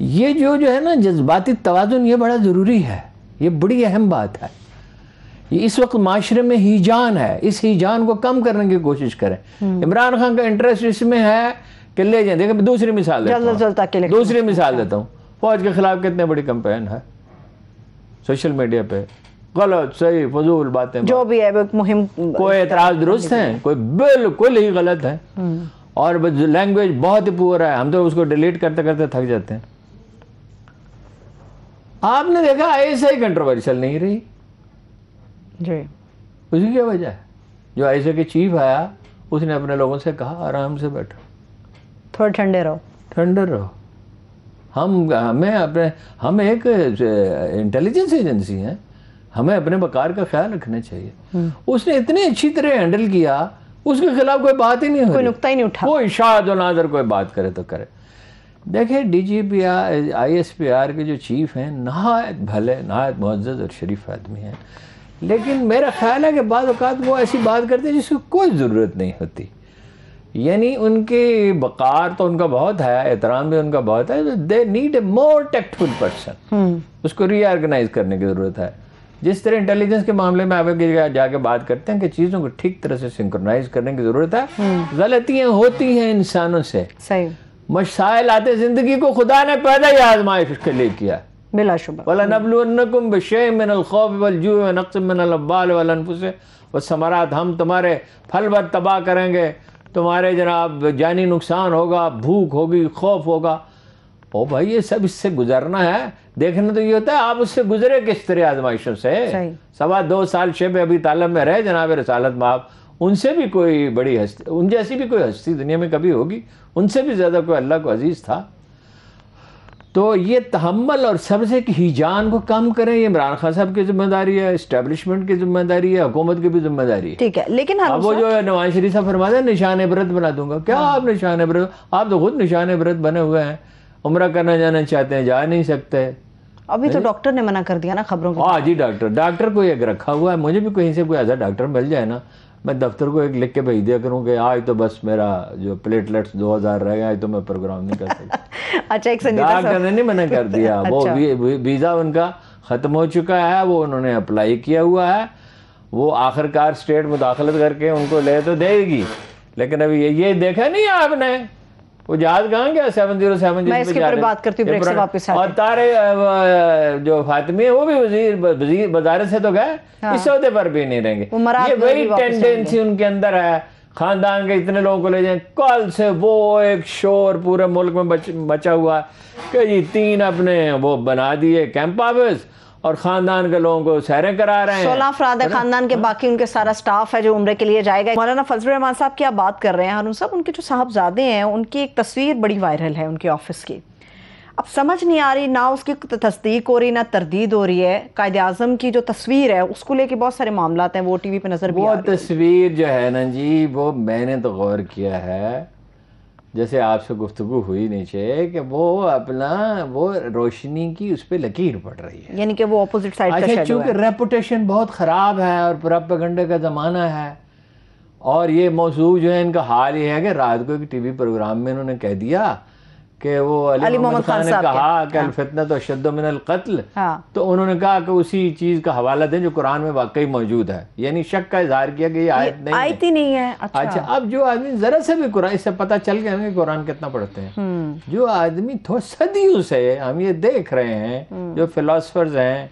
ये जो जो है ना जज्बाती तोज़ुन ये बड़ा ज़रूरी है ये बड़ी अहम बात है ये इस वक्त माशरे में ही जान है इस ही जान को कम करने की कोशिश करें हम्म। इमरान खान का इंटरेस्ट इसमें है कि ले जाए देखिए दूसरी मिसाल देता हूँ दूसरी मिसाल देता हूँ फौज के खिलाफ कितने बड़ी कंपेन है सोशल मीडिया पर गलत सही फजूल बातें जो भी है मुहिम कोई एतराज दुरुस्त है कोई बिल्कुल ही गलत है हम्म। और लैंग्वेज बहुत ही पुअर है हम तो उसको डिलीट करते करते थक जाते हैं आपने देखा आईएसआई कंट्रोवर्शियल नहीं रही जी उसकी क्या वजह है जो आईएसआई के चीफ आया उसने अपने लोगों से कहा आराम से बैठो थोड़ा ठंडे रहो ठंडे रहो हम हमें अपने हम एक इंटेलिजेंस एजेंसी हैं हमें अपने बकार का ख्याल रखना चाहिए हम्म। उसने इतनी अच्छी तरह हैंडल किया उसके खिलाफ कोई बात ही नहीं कोई नुकता ही नहीं उठा वो इशाद जो नाजर कोई बात करे तो करे देखिए D G P R I S P R के जो चीफ हैं नहायत भले नहायत मुआज़ और शरीफ आदमी हैं लेकिन मेरा ख्याल है कि बाद अवत वो ऐसी बात करते हैं जिसकी कोई ज़रूरत नहीं होती यानी उनके बकार तो उनका बहुत है एहतराम भी उनका बहुत है they need a more tactful person उसको रीआर्गेनाइज करने की ज़रूरत है जिस तरह इंटेलिजेंस के मामले में आप जाके बात करते हैं कि चीज़ों को ठीक तरह से सिंक्रोनाइज करने की ज़रूरत है हम्म। गलतियाँ होती हैं इंसानों से सही मशाइल आते जिंदगी को खुदा ने पैदा ही आजमाइश के लिए किया समरात हम तुम्हारे फल बर तबाह करेंगे तुम्हारे जनाब जानी नुकसान होगा भूख होगी खौफ होगा ओ भाई ये सब इससे गुजरना है देखना तो ये होता है आप उससे गुजरे किस तरह आजमाइशों से सवा दो साल शेब अभी तालब में रहे जनाब रसालत में आप उनसे भी कोई बड़ी हस्ती उन जैसी भी कोई हस्ती दुनिया में कभी होगी उनसे भी ज़्यादा कोई अल्लाह को अजीज़ था तो ये तहमल और सबसे कि हिजान को कम करें ये इमरान खान साहब की जिम्मेदारी है इस्टेबलिशमेंट की जिम्मेदारी है हुकूमत की भी जिम्मेदारी है ठीक है लेकिन हम वो जो है नवाज शरीफ साहब फरमा दें निशान इबरत बना दूंगा क्या हाँ। आप निशान इबरत आप तो खुद निशान इबरत बने हुए हैं उम्र करना जाना चाहते हैं जा नहीं सकते अभी तो डॉक्टर ने मना कर दिया ना खबरों को हाँ जी डॉक्टर डॉक्टर को एक रखा हुआ है मुझे भी कहीं से कोई ऐसा डॉक्टर मिल जाए ना मैं दफ्तर को एक लिख के भेज दिया करूँ कि आज तो बस मेरा जो प्लेटलेट्स 2000 रह गया आज तो मैं प्रोग्राम नहीं कर सकता अच्छा एक संगीता ने नहीं मना कर दिया अच्छा। वो वीज़ा भी, उनका ख़त्म हो चुका है वो उन्होंने अप्लाई किया हुआ है वो आखिरकार स्टेट मुदाखलत करके उनको ले तो देगी लेकिन अभी ये, ये देखा नहीं आपने वो जहाज कहाँ गया सेवन जीरो सेवन मैं इसके ऊपर बात करती हूँ ब्रेक से वापस और तारे जो फातमी है वो भी वजीर वजीर वजारत से तो गए हाँ। इस सौदे पर भी नहीं रहेंगे ये वही टेंडेंसी उनके अंदर है खानदान के इतने लोगों को ले जाए कल से वो एक शोर पूरे मुल्क में बच, बचा हुआ कि जी तीन अपने वो बना दिए कैंप ऑफिस और ख़ानदान के लोगों को सैरें करा रहे हैं सोलह अफराद है ख़ानदान के बाकी उनके सारा स्टाफ है जो उम्र के लिए जाएगा मौलाना फजल रहमान साहब क्या बात कर रहे हैं हारून साहब उनके जो साहबजादे हैं उनकी एक तस्वीर बड़ी वायरल है उनके ऑफिस की अब समझ नहीं आ रही ना उसकी तस्दीक हो रही ना तरदीद हो रही है कायद अजम की जो तस्वीर है उसको लेके बहुत सारे मामला हैं वो टी वी पर नज़र वो तस्वीर जो है ना जी वो मैंने तो गौर किया है जैसे आपसे गुफ्तगु हुई नीचे कि वो अपना वो रोशनी की उस पर लकीर पड़ रही है यानी कि वो अपोजिट साइड अच्छा, चूंकि रेपुटेशन बहुत ख़राब है और प्रपगंडे का ज़माना है और ये मौजूद जो है इनका हाल ये है कि रात को एक टीवी प्रोग्राम में इन्होंने कह दिया कि वो अली मोहम्मद खान ने कहा कि हाँ। अलफितना तो शद मिनल कत्ल हाँ। तो उन्होंने कहा कि उसी चीज़ का हवाला दें जो कुरान में वाकई मौजूद है यानी शक का इजहार किया कि ये आयत नहीं आयत ही नहीं है अच्छा, अच्छा अब जो आदमी ज़रा से भी कुरान इससे पता चल गया कि कुरान कितना पढ़ते हैं हम्म। जो आदमी थोड़ा सदियों से हम ये देख रहे हैं हम्म। जो फिलासफर्स हैं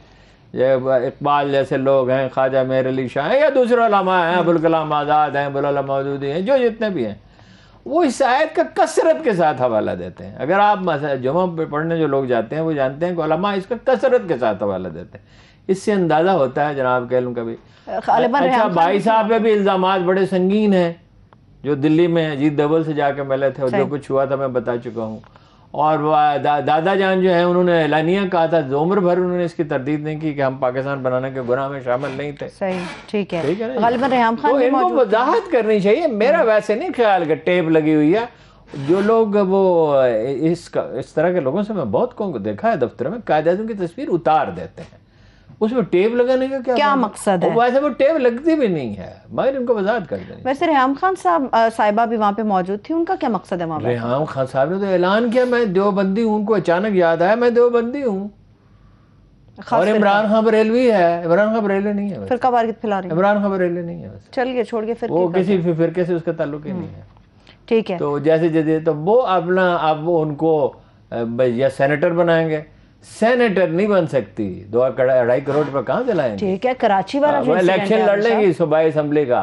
इकबाल जैसे लोग हैं ख्वाजा मेर अली शाह हैं या दूसरे हैं अबुल कलाम आज़ाद हैं अबुल मौजूदी हैं जो जितने भी हैं वो इस आयत का कसरत के साथ हवाला देते हैं अगर आप जुमा पढ़ने जो लोग जाते हैं वो जानते हैं कि इसका कसरत के साथ हवाला देते हैं इससे अंदाज़ा होता है जनाब कह लूँ कभी अच्छा भाई साहब पे भी इल्ज़ाम बड़े संगीन हैं जो दिल्ली में अजीत डबल से जाके मिले थे और जो कुछ हुआ था मैं बता चुका हूँ और दा, दादा जान जो है उन्होंने एलानिया कहा था उम्र भर उन्होंने इसकी तरदीद नहीं की कि हम पाकिस्तान बनाने के गुनाह में शामिल नहीं थे सही ठीक है ठीक है तो खान तो इनको वजाहत करनी चाहिए मेरा हम्म। वैसे नहीं ख्याल कि टेप लगी हुई है जो लोग वो इस इस तरह के लोगों से मैं बहुत को देखा है दफ्तर में कायदाजों की तस्वीर उतार देते हैं उसमें टेप लगाने का क्या क्या मकसद है वैसे वो टेप लगती भी नहीं है मगर इनको वजात कर दें वैसे रेहम खान साहब साहिबा भी वहाँ पे मौजूद थी उनका क्या मकसद है रेहम खान साहब ने तो ऐलान किया मैं देवबंदी हूँ उनको अचानक याद आया मैं देवबंदी हूँ और इमरान खान बरेलवी है इमरान खान बरेलवी नहीं है फिर कबार फैला रही इमरान खान बरेलवी नहीं है चलिए के फिर वो किसी फिरके से उसका ताल्लुक ही हम्म। नहीं है ठीक है तो जैसे जैसे तो वो अपना अब उनको या सेनेटर बनाएंगे सेनेटर नहीं बन सकती दो अढ़ाई करोड़ रुपए कहाँ से ठीक है कराची वाला जो इलेक्शन लड़ लेंगी सुबह असम्बली का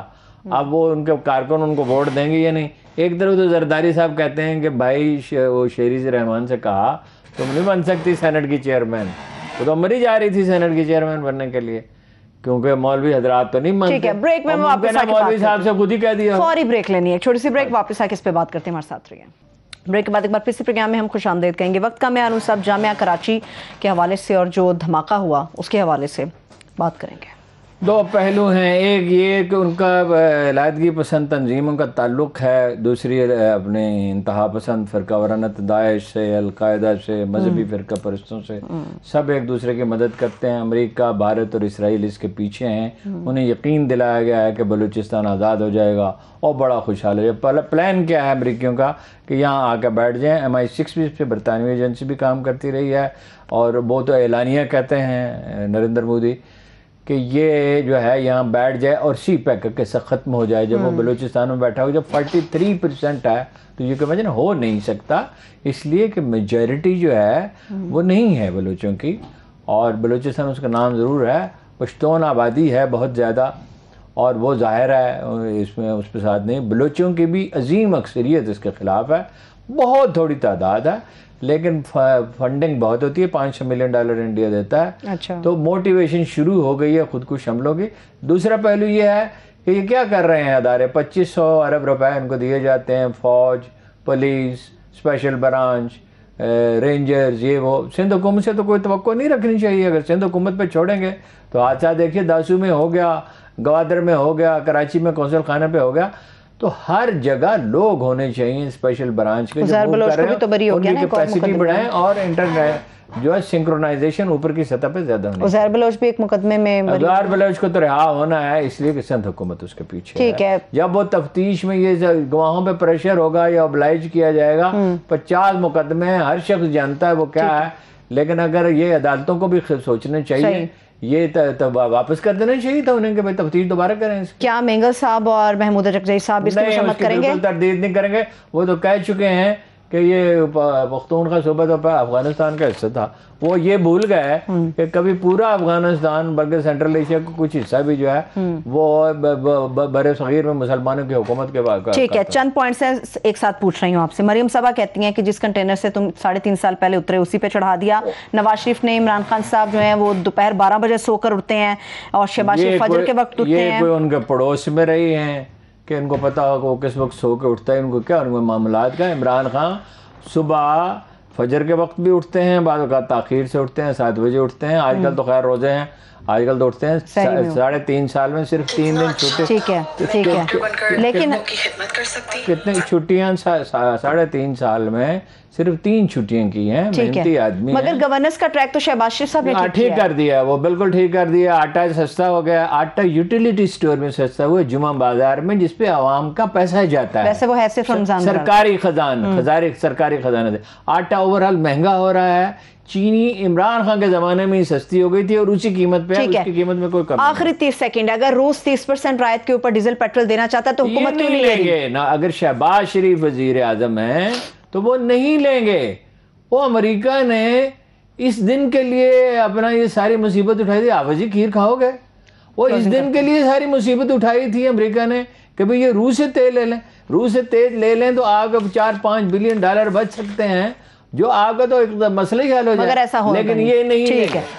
अब वो उनके कारकुन उनको वोट देंगे या नहीं एक तरफ तो जरदारी साहब कहते हैं कि भाई वो शेरी रहमान से कहा तुम नहीं बन सकती सेनेट की चेयरमैन वो तो मरी जा रही थी सेनेट की चेयरमैन बनने के लिए क्योंकि मौलवी हजरात तो नहीं मानते है ब्रेक में वापस मौलवी साहब से खुद ही कह दिया सॉरी ब्रेक लेनी है छोटी सी ब्रेक अच्छा। वापस आके इस पे बात करते हैं हमारे साथ रहिए ब्रेक के बाद एक बार फिर से प्रोग्राम में हम खुश आमदेद कहेंगे वक्त का मैं साहब जामिया कराची के हवाले से और जो धमाका हुआ उसके हवाले से बात करेंगे दो पहलू हैं एक ये कि उनका लादगी पसंद तंजीम उनका ताल्लुक है दूसरी अपने इंतहा पसंद फ़िरका वरानत दाइश से अलकायदा से मजहबी हम्म। फ़िरका परस्तों से हम्म। सब एक दूसरे की मदद करते हैं अमेरिका भारत और इसराइल इसके पीछे हैं हम्म। उन्हें यकीन दिलाया गया है कि बलूचिस्तान आज़ाद हो जाएगा और बड़ा खुशहाल हो जाएगा प्लान क्या है अमरीकियों का कि यहाँ आकर बैठ जाएँ एम आई सिक्स भी इस पर बरतानवी एजेंसी भी काम करती रही है और वो तो एलानिया कहते हैं नरेंद्र मोदी कि ये जो है यहाँ बैठ जाए और सी पैक साथ ख़त्म हो जाए जब वो हम्म। बलूचिस्तान में बैठा हो जब 43 परसेंट है तो ये कमेजन हो नहीं सकता इसलिए कि मेजॉरिटी जो है हम्म। वो नहीं है बलूचों की और बलूचिस्तान उसका नाम ज़रूर है पश्तून आबादी है बहुत ज़्यादा और वो जाहिर है इसमें उस पर साथ नहीं बलोचियों की भी अजीम अक्सरियत इसके ख़िलाफ़ है बहुत थोड़ी तादाद है लेकिन फंडिंग बहुत होती है पाँच सौ मिलियन डॉलर इंडिया देता है अच्छा तो मोटिवेशन शुरू हो गई है खुदकुश हमलों की दूसरा पहलू ये है कि ये क्या कर रहे हैं अदारे पच्चीस सौ अरब रुपए उनको दिए जाते हैं फौज पुलिस स्पेशल ब्रांच रेंजर्स ये वो सिंध हुकूमत से तो कोई तो नहीं रखनी चाहिए अगर सिंध हुकूमत पर छोड़ेंगे तो हादसा देखिए दासू में हो गया गवादर में हो गया कराची में कौंसल खाना पे हो गया तो हर जगह लोग होने चाहिए स्पेशल ब्रांच के जो कर रहे तो बरी हो कैपेसिटी बढ़ाएं और इंटर जो है सिंक्रोनाइजेशन ऊपर की सतह पे ज्यादा होनी उजैर बलोच भी एक मुकदमे में उजैर बलोच को तो रिहा होना है इसलिए कि संत हुकूमत उसके पीछे ठीक है।, है जब वो तफ्तीश में ये गवाहों पे प्रेशर होगा या ऑब्लाइज किया जाएगा हम्म। पचास मुकदमे हर शख्स जानता है वो क्या है लेकिन अगर ये अदालतों को भी सोचना चाहिए ये वापस कर देना चाहिए था उन्हें तफ्तीश दोबारा करें क्या मेंगल साहब और महमूद अजकजई साहब इसकी तरदीद नहीं करेंगे वो तो कह चुके हैं कि ये पख्तून का सूबा तो अफगानिस्तान का हिस्सा था वो ये भूल गए हम्म। कि कभी पूरा अफगानिस्तान बल्कि सेंट्रल एशिया का कुछ हिस्सा भी जो है हम्म। वो बर सगीर में मुसलमानों की हुकूमत के बाद ठीक है चंद पॉइंट से एक साथ पूछ रही हूँ आपसे मरियम सभा कहती हैं कि जिस कंटेनर से तुम साढ़े तीन साल पहले उतरे उसी पे चढ़ा दिया नवाज शरीफ ने इमरान खान साहब जो है वो दोपहर बारह बजे सोकर उठते हैं और शहबाज शरीफ फजर के वक्त उठते हैं उनके पड़ोस में रही है कि इनको पता होगा कि वो किस वक्त सो के उठता है इनको क्या उनको मामला का इमरान खान सुबह फजर के वक्त भी उठते हैं बाद अवत तखिर से उठते हैं सात बजे उठते हैं आजकल तो खैर रोज़े हैं आजकल दौड़ते तो हैं साढ़े तीन साल में सिर्फ तीन दिन अच्छा, छुट्टी ठीक है ठीक है लेकिन कितनी छुट्टियां साढ़े तीन साल में सिर्फ तीन छुट्टियां की हैं मेहनती आदमी मगर गवर्नेंस का ट्रैक तो शहबाज शरीफ साहब ने हाँ, ठीक कर दिया वो बिल्कुल ठीक कर दिया आटा सस्ता हो गया आटा यूटिलिटी स्टोर में सस्ता हुआ जुमा बाजार में जिसपे आवाम का पैसा जाता है वैसे वो ऐसे सरकारी खजान हम्म। सरकारी खजाना आटा ओवरऑल महंगा हो रहा है चीनी इमरान खान के जमाने में ही सस्ती हो गई थी और उसी कीमत पे उसकी कीमत में कोई कमी आखिरी तीस सेकंड अगर रोज तीस परसेंट रायत के ऊपर डीजल पेट्रोल देना चाहता तो हुकूमत क्यों नहीं लेंगे ना अगर शहबाज शरीफ वजीर आजम है तो वो नहीं लेंगे वो अमेरिका ने इस दिन के लिए अपना ये सारी मुसीबत उठाई थी आवाजी खीर खाओगे वो इस दिन के लिए सारी मुसीबत उठाई थी अमेरिका ने कि भाई ये रूस से तेल ले लें रूस से तेल ले लें तो आप चार पांच बिलियन डॉलर बच सकते हैं जो आपका तो एक तो मसले ही हल हो जाए ऐसा हो लेकिन ये नहीं ठीक है